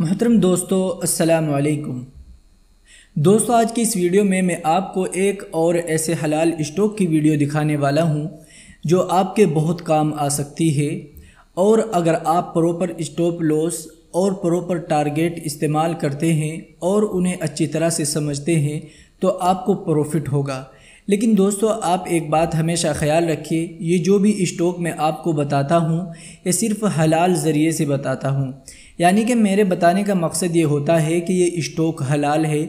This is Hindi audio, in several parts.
मोहतरम दोस्तों अस्सलाम वालेकुम दोस्तों आज की इस वीडियो में मैं आपको एक और ऐसे हलाल स्टॉक की वीडियो दिखाने वाला हूँ जो आपके बहुत काम आ सकती है और अगर आप प्रॉपर स्टॉप लॉस और प्रॉपर टारगेट इस्तेमाल करते हैं और उन्हें अच्छी तरह से समझते हैं तो आपको प्रॉफिट होगा लेकिन दोस्तों आप एक बात हमेशा ख्याल रखिए ये जो भी स्टॉक मैं आपको बताता हूँ ये सिर्फ हलाल ज़रिए से बताता हूँ यानी कि मेरे बताने का मकसद ये होता है कि ये स्टॉक हलाल है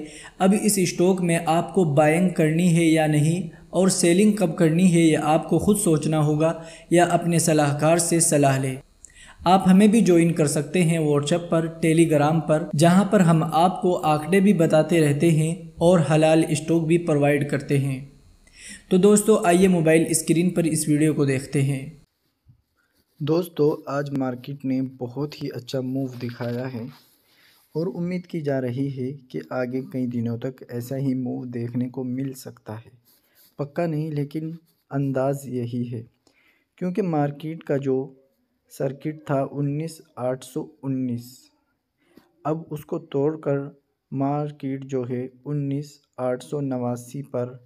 अब इस स्टॉक में आपको बाइंग करनी है या नहीं और सेलिंग कब करनी है यह आपको खुद सोचना होगा या अपने सलाहकार से सलाह लें आप हमें भी ज्वाइन कर सकते हैं व्हाट्सएप पर टेलीग्राम पर जहां पर हम आपको आंकड़े भी बताते रहते हैं और हलाल स्टॉक भी प्रोवाइड करते हैं तो दोस्तों आइए मोबाइल स्क्रीन पर इस वीडियो को देखते हैं दोस्तों आज मार्केट ने बहुत ही अच्छा मूव दिखाया है और उम्मीद की जा रही है कि आगे कई दिनों तक ऐसा ही मूव देखने को मिल सकता है पक्का नहीं लेकिन अंदाज़ यही है क्योंकि मार्केट का जो सर्किट था 19819 अब उसको तोड़कर मार्केट जो है उन्नीस आठ सौ नवासी पर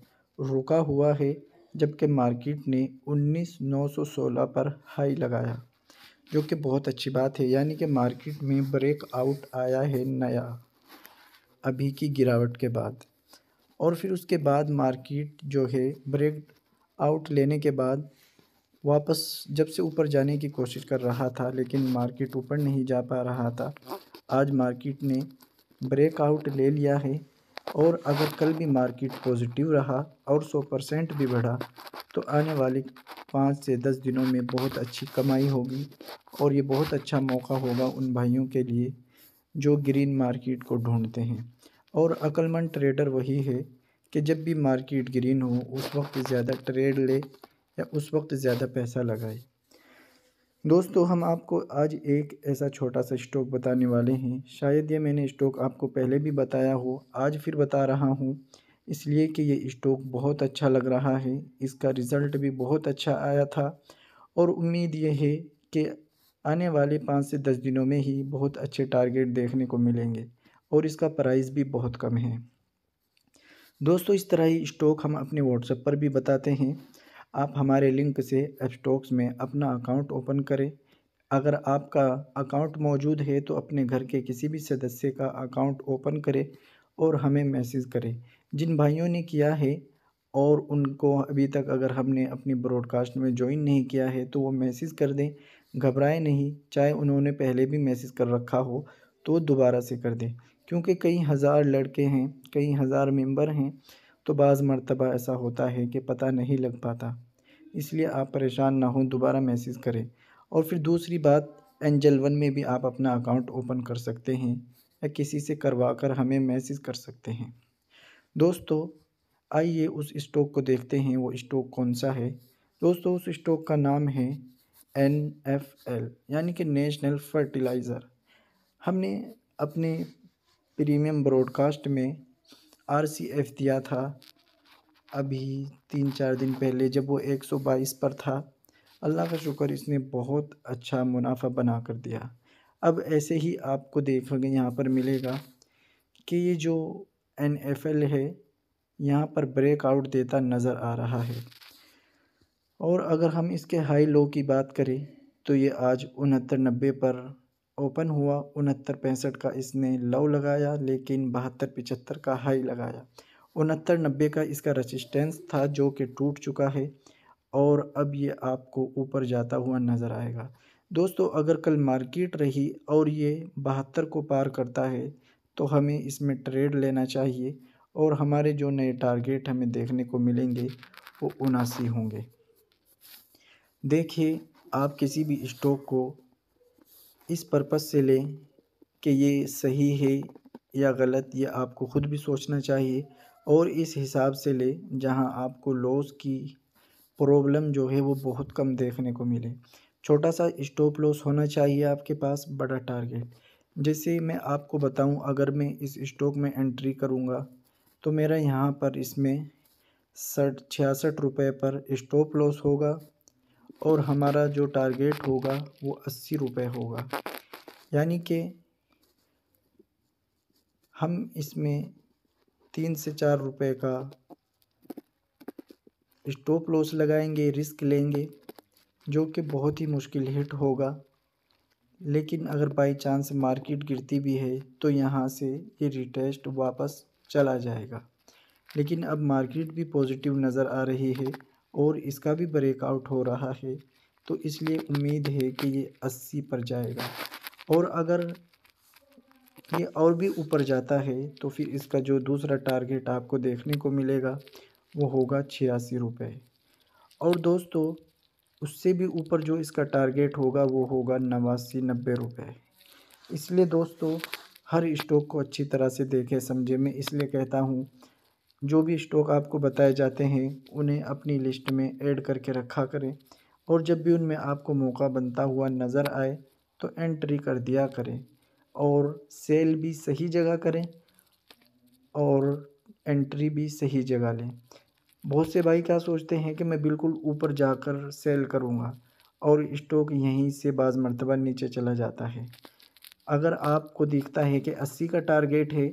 रुका हुआ है जबकि मार्केट ने उन्नीस नौ सौ सोलह पर हाई लगाया जो कि बहुत अच्छी बात है यानी कि मार्केट में ब्रेक आउट आया है नया अभी की गिरावट के बाद और फिर उसके बाद मार्केट जो है ब्रेक आउट लेने के बाद वापस जब से ऊपर जाने की कोशिश कर रहा था लेकिन मार्केट ऊपर नहीं जा पा रहा था आज मार्केट ने ब्रेक आउट ले लिया है और अगर कल भी मार्केट पॉजिटिव रहा और सौ परसेंट भी बढ़ा तो आने वाले पाँच से दस दिनों में बहुत अच्छी कमाई होगी और ये बहुत अच्छा मौका होगा उन भाइयों के लिए जो ग्रीन मार्केट को ढूंढते हैं और अक्लमंद ट्रेडर वही है कि जब भी मार्केट ग्रीन हो उस वक्त ज़्यादा ट्रेड ले या उस वक्त ज़्यादा पैसा लगाए दोस्तों हम आपको आज एक ऐसा छोटा सा स्टॉक बताने वाले हैं शायद ये मैंने स्टॉक आपको पहले भी बताया हो आज फिर बता रहा हूँ इसलिए कि ये स्टॉक बहुत अच्छा लग रहा है इसका रिज़ल्ट भी बहुत अच्छा आया था और उम्मीद ये है कि आने वाले पाँच से दस दिनों में ही बहुत अच्छे टारगेट देखने को मिलेंगे और इसका प्राइस भी बहुत कम है दोस्तों इस तरह ही स्टॉक हम अपने व्हाट्सएप पर भी बताते हैं आप हमारे लिंक से स्टॉक्स में अपना अकाउंट ओपन करें अगर आपका अकाउंट मौजूद है तो अपने घर के किसी भी सदस्य का अकाउंट ओपन करें और हमें मैसेज करें जिन भाइयों ने किया है और उनको अभी तक अगर हमने अपनी ब्रॉडकास्ट में ज्वाइन नहीं किया है तो वो मैसेज कर दें घबराए नहीं चाहे उन्होंने पहले भी मैसेज कर रखा हो तो दोबारा से कर दें क्योंकि कई हज़ार लड़के हैं कई हज़ार मेंबर हैं तो बाज़ मरतबा ऐसा होता है कि पता नहीं लग पाता इसलिए आप परेशान ना हों दोबारा मैसेज करें और फिर दूसरी बात एंजल वन में भी आप अपना अकाउंट ओपन कर सकते हैं या किसी से करवा कर हमें मैसेज कर सकते हैं दोस्तों आइए उस स्टॉक को देखते हैं वो स्टॉक कौन सा है दोस्तों उस स्टॉक का नाम है एन एफ एल यानी कि नेशनल फर्टिलाइज़र हमने अपने प्रीमियम ब्रॉडकास्ट में आर सी एफ दिया था अभी तीन चार दिन पहले जब वो एक सौ बाईस पर था अल्लाह का शुक्र इसने बहुत अच्छा मुनाफा बना कर दिया अब ऐसे ही आपको देखोगे यहाँ पर मिलेगा कि ये जो एन एफ एल है यहाँ पर ब्रेकआउट देता नज़र आ रहा है और अगर हम इसके हाई लो की बात करें तो ये आज उनहत्तर नब्बे पर ओपन हुआ उनहत्तर पैंसठ का इसने लव लगाया लेकिन बहत्तर पिचहत्तर का हाई लगाया उनहत्तर नब्बे का इसका रजिस्टेंस था जो कि टूट चुका है और अब ये आपको ऊपर जाता हुआ नज़र आएगा दोस्तों अगर कल मार्केट रही और ये बहत्तर को पार करता है तो हमें इसमें ट्रेड लेना चाहिए और हमारे जो नए टारगेट हमें देखने को मिलेंगे वो उनासी होंगे देखिए आप किसी भी स्टॉक को इस पर्पज़ से लें कि ये सही है या गलत ये आपको ख़ुद भी सोचना चाहिए और इस हिसाब से लें जहाँ आपको लॉस की प्रॉब्लम जो है वो बहुत कम देखने को मिले छोटा सा स्टॉप लॉस होना चाहिए आपके पास बड़ा टारगेट जैसे मैं आपको बताऊं अगर मैं इस स्टॉक में एंट्री करूंगा तो मेरा यहाँ पर इसमें सठ छियासठ रुपये पर स्टॉप लॉस होगा और हमारा जो टारगेट होगा वो अस्सी रुपये होगा यानी कि हम इसमें तीन से चार रुपये का स्टॉप लॉस लगाएंगे रिस्क लेंगे जो कि बहुत ही मुश्किल हिट होगा लेकिन अगर बाई चांस मार्केट गिरती भी है तो यहाँ से ये रिटेस्ट वापस चला जाएगा लेकिन अब मार्केट भी पॉजिटिव नज़र आ रही है और इसका भी ब्रेकआउट हो रहा है तो इसलिए उम्मीद है कि ये अस्सी पर जाएगा और अगर ये और भी ऊपर जाता है तो फिर इसका जो दूसरा टारगेट आपको देखने को मिलेगा वो होगा छियासी रुपये और दोस्तों उससे भी ऊपर जो इसका टारगेट होगा वो होगा नवासी नब्बे रुपये इसलिए दोस्तों हर स्टॉक को अच्छी तरह से देखें समझे मैं इसलिए कहता हूँ जो भी स्टॉक आपको बताए जाते हैं उन्हें अपनी लिस्ट में ऐड करके रखा करें और जब भी उनमें आपको मौका बनता हुआ नज़र आए तो एंट्री कर दिया करें और सेल भी सही जगह करें और एंट्री भी सही जगह लें बहुत से भाई क्या सोचते हैं कि मैं बिल्कुल ऊपर जाकर सेल करूँगा और स्टॉक यहीं से बाज़ मरतबा नीचे चला जाता है अगर आपको दिखता है कि अस्सी का टारगेट है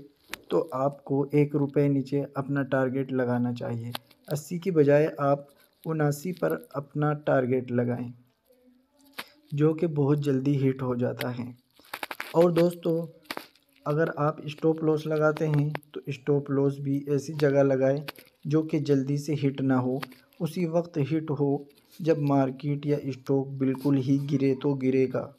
तो आपको एक रुपये नीचे अपना टारगेट लगाना चाहिए अस्सी की बजाय आप उनासी पर अपना टारगेट लगाएं जो कि बहुत जल्दी हिट हो जाता है और दोस्तों अगर आप स्टॉप लॉस लगाते हैं तो स्टॉप लॉस भी ऐसी जगह लगाएं जो कि जल्दी से हिट ना हो उसी वक्त हिट हो जब मार्केट या स्टॉक बिल्कुल ही गिरे तो गिरेगा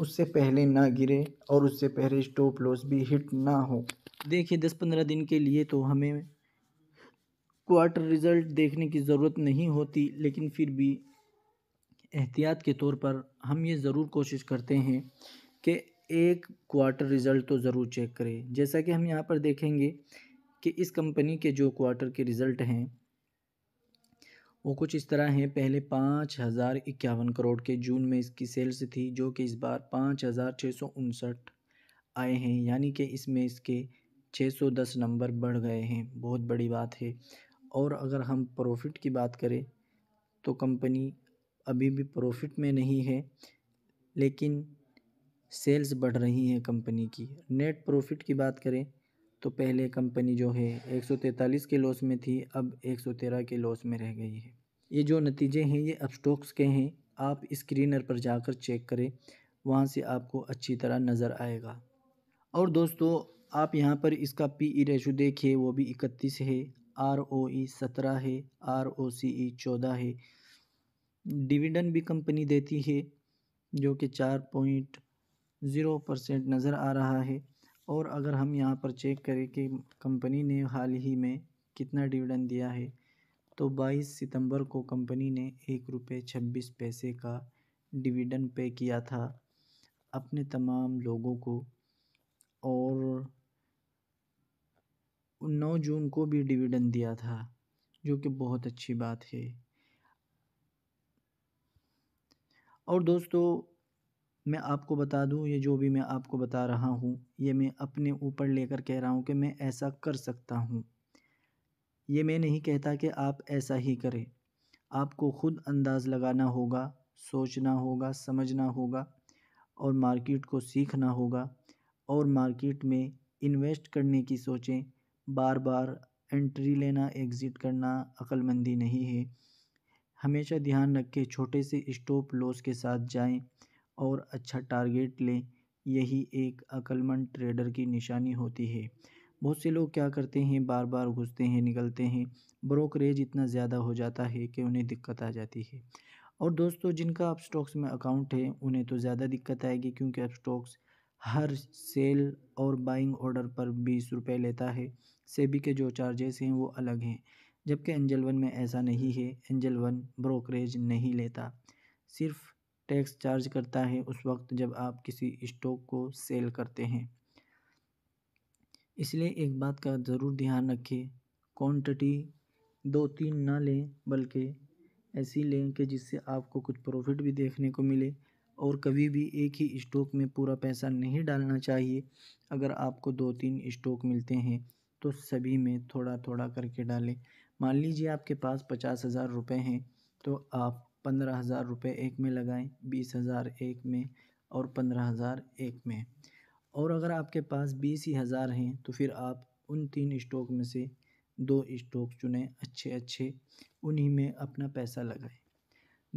उससे पहले ना गिरे और उससे पहले स्टॉप लॉस भी हिट ना हो देखिए दस पंद्रह दिन के लिए तो हमें क्वार्टर रिज़ल्ट देखने की ज़रूरत नहीं होती लेकिन फिर भी एहतियात के तौर पर हम ये ज़रूर कोशिश करते हैं कि एक क्वार्टर रिज़ल्ट तो ज़रूर चेक करें जैसा कि हम यहाँ पर देखेंगे कि इस कंपनी के जो क्वार्टर के रिज़ल्ट हैं वो कुछ इस तरह हैं पहले पाँच हज़ार इक्यावन करोड़ के जून में इसकी सेल्स थी जो कि इस बार पाँच हज़ार छः सौ उनसठ आए हैं यानी कि इसमें इसके छः सौ दस नंबर बढ़ गए हैं बहुत बड़ी बात है और अगर हम प्रॉफिट की बात करें तो कंपनी अभी भी प्रॉफिट में नहीं है लेकिन सेल्स बढ़ रही हैं कंपनी की नेट प्रॉफिट की बात करें तो पहले कंपनी जो है एक सौ तैंतालीस के लॉस में थी अब एक सौ तेरह के लॉस में रह गई है ये जो नतीजे हैं ये अपस्टॉक्स के हैं आप स्क्रीनर पर जाकर चेक करें वहाँ से आपको अच्छी तरह नज़र आएगा और दोस्तों आप यहाँ पर इसका पी ई रेशो देखिए वो भी इकतीस है आर ओ ई सत्रह है आर ओ सी ई चौदह है डिविडेंड भी कंपनी देती है जो कि चार पॉइंट ज़ीरो परसेंट नज़र आ रहा है और अगर हम यहाँ पर चेक करें कि कंपनी ने हाल ही में कितना डिविडेंड दिया है तो 22 सितंबर को कंपनी ने एक रुपये छब्बीस पैसे का डिविडेंड पे किया था अपने तमाम लोगों को और नौ जून को भी डिविडेंड दिया था जो कि बहुत अच्छी बात है और दोस्तों मैं आपको बता दूं ये जो भी मैं आपको बता रहा हूँ ये मैं अपने ऊपर लेकर कह रहा हूँ कि मैं ऐसा कर सकता हूँ ये मैं नहीं कहता कि आप ऐसा ही करें आपको खुद अंदाज़ लगाना होगा सोचना होगा समझना होगा और मार्केट को सीखना होगा और मार्केट में इन्वेस्ट करने की सोचें बार बार एंट्री लेना एग्ज़िट करना अक्लमंदी नहीं है हमेशा ध्यान रख के छोटे से स्टॉप लॉस के साथ जाएं और अच्छा टारगेट लें यही एक अक्लमंद ट्रेडर की निशानी होती है बहुत से लोग क्या करते हैं बार बार घुसते हैं निकलते हैं ब्रोकरेज इतना ज़्यादा हो जाता है कि उन्हें दिक्कत आ जाती है और दोस्तों जिनका आप स्टॉक्स में अकाउंट है उन्हें तो ज़्यादा दिक्कत आएगी क्योंकि आप स्टॉक्स हर सेल और बाइंग ऑर्डर पर बीस रुपये लेता है सेबी के जो चार्जेस हैं वो अलग हैं जबकि एंजल वन में ऐसा नहीं है एंजल वन ब्रोकरेज नहीं लेता सिर्फ टैक्स चार्ज करता है उस वक्त जब आप किसी स्टॉक को सेल करते हैं इसलिए एक बात का ज़रूर ध्यान रखें क्वांटिटी दो तीन ना लें बल्कि ऐसी लें कि जिससे आपको कुछ प्रॉफिट भी देखने को मिले और कभी भी एक ही स्टॉक में पूरा पैसा नहीं डालना चाहिए अगर आपको दो तीन स्टॉक मिलते हैं तो सभी में थोड़ा थोड़ा करके डालें मान लीजिए आपके पास पचास हज़ार रुपये हैं तो आप पंद्रह हज़ार रुपये एक में लगाएं बीस हज़ार एक में और पंद्रह हज़ार एक में और अगर आपके पास बीस ही हज़ार हैं तो फिर आप उन तीन स्टॉक में से दो स्टॉक चुनें अच्छे अच्छे उन्हीं में अपना पैसा लगाएं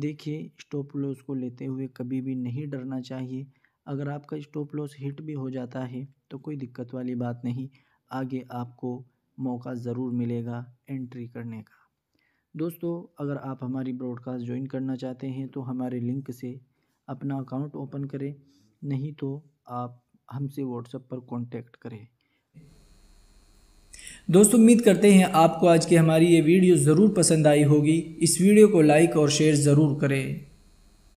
देखिए स्टॉप लॉस को लेते हुए कभी भी नहीं डरना चाहिए अगर आपका स्टॉप लॉस हिट भी हो जाता है तो कोई दिक्कत वाली बात नहीं आगे आपको मौका ज़रूर मिलेगा एंट्री करने का दोस्तों अगर आप हमारी ब्रॉडकास्ट ज्वाइन करना चाहते हैं तो हमारे लिंक से अपना अकाउंट ओपन करें नहीं तो आप हमसे व्हाट्सएप पर कांटेक्ट करें दोस्तों उम्मीद करते हैं आपको आज की हमारी ये वीडियो ज़रूर पसंद आई होगी इस वीडियो को लाइक और शेयर ज़रूर करें